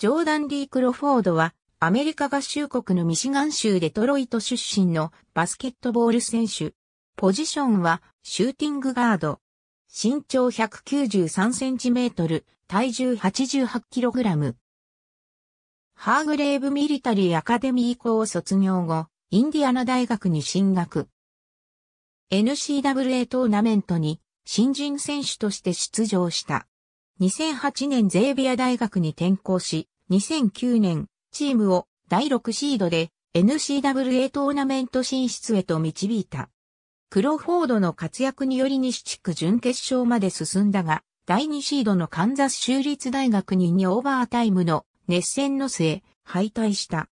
ジョーダン・リー・クロフォードは、アメリカ合衆国のミシガン州デトロイト出身のバスケットボール選手。ポジションは、シューティングガード。身長1 9 3トル、体重8 8ラム。ハーグレーブ・ミリタリー・アカデミー校を卒業後、インディアナ大学に進学。n c w a トーナメントに新人選手として出場した。2008年ゼービア大学に転校し、2009年、チームを第6シードで n c w a トーナメント進出へと導いた。クロフォードの活躍により西地区準決勝まで進んだが、第2シードのカンザス州立大学に2オーバータイムの熱戦の末、敗退した。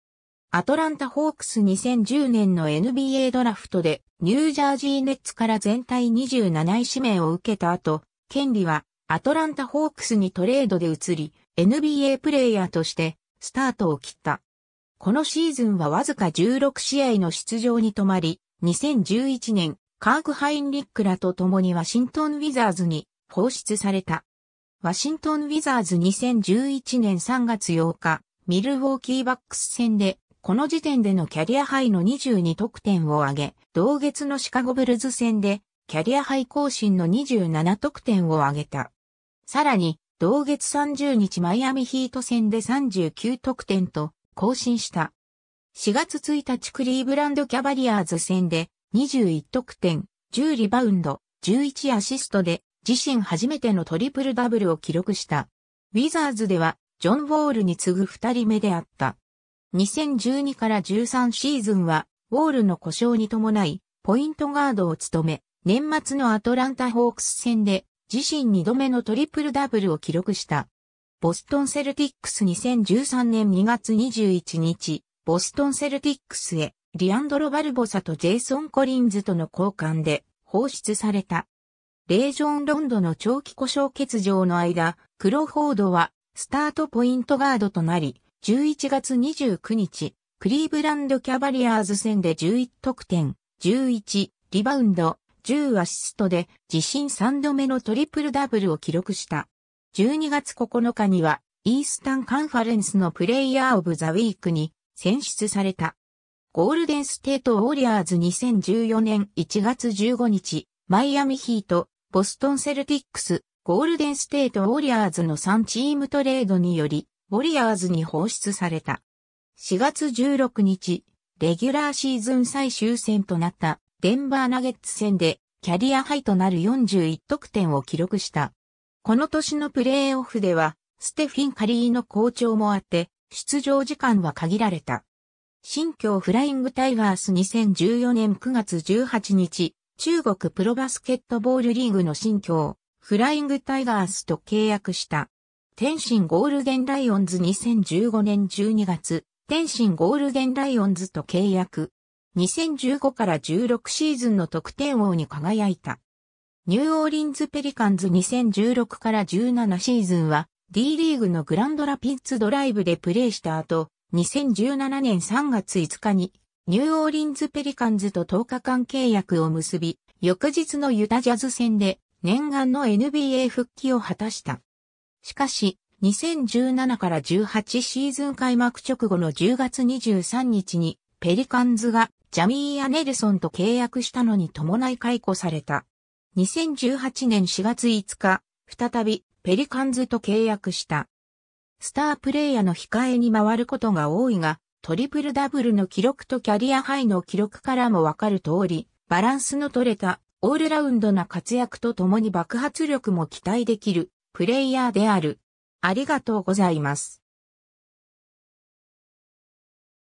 アトランタ・ホークス2010年の NBA ドラフトでニュージャージーネッツから全体27位指名を受けた後、権利はアトランタ・ホークスにトレードで移り、NBA プレイヤーとしてスタートを切った。このシーズンはわずか16試合の出場に止まり、2011年、カーク・ハインリックらと共にワシントン・ウィザーズに放出された。ワシントン・ウィザーズ2011年3月8日、ミルウォーキー・バックス戦で、この時点でのキャリアハイの22得点を挙げ、同月のシカゴブルズ戦で、キャリアハイ更新の27得点を挙げた。さらに、同月30日マイアミヒート戦で39得点と更新した。4月1日クリーブランドキャバリアーズ戦で21得点、10リバウンド、11アシストで自身初めてのトリプルダブルを記録した。ウィザーズではジョン・ウォールに次ぐ2人目であった。2012から13シーズンはウォールの故障に伴いポイントガードを務め、年末のアトランタ・ホークス戦で自身2度目のトリプルダブルを記録した。ボストンセルティックス2013年2月21日、ボストンセルティックスへ、リアンドロ・バルボサとジェイソン・コリンズとの交換で放出された。レージョン・ロンドの長期故障欠場の間、クロフォードはスタートポイントガードとなり、11月29日、クリーブランド・キャバリアーズ戦で11得点、11リバウンド、10アシストで自身3度目のトリプルダブルを記録した。12月9日には、イースタンカンファレンスのプレイヤーオブザウィークに選出された。ゴールデンステートウォリアーズ2014年1月15日、マイアミヒート、ボストンセルティックス、ゴールデンステートウォリアーズの3チームトレードにより、ウォリアーズに放出された。4月16日、レギュラーシーズン最終戦となったデンバーナゲッツ戦でキャリアハイとなる41得点を記録した。この年のプレーオフでは、ステフィン・カリーの好調もあって、出場時間は限られた。新疆フライングタイガース2014年9月18日、中国プロバスケットボールリーグの新疆、フライングタイガースと契約した。天津ゴールデンライオンズ2015年12月、天津ゴールデンライオンズと契約。2015から16シーズンの得点王に輝いた。ニューオーリンズ・ペリカンズ2016から17シーズンは D リーグのグランドラピッツドライブでプレーした後、2017年3月5日にニューオーリンズ・ペリカンズと10日間契約を結び、翌日のユタジャズ戦で念願の NBA 復帰を果たした。しかし、2017から18シーズン開幕直後の10月23日にペリカンズがジャミーア・ネルソンと契約したのに伴い解雇された。2018年4月5日、再びペリカンズと契約した。スタープレイヤーの控えに回ることが多いが、トリプルダブルの記録とキャリアハイの記録からもわかる通り、バランスの取れたオールラウンドな活躍とともに爆発力も期待できるプレイヤーである。ありがとうございます。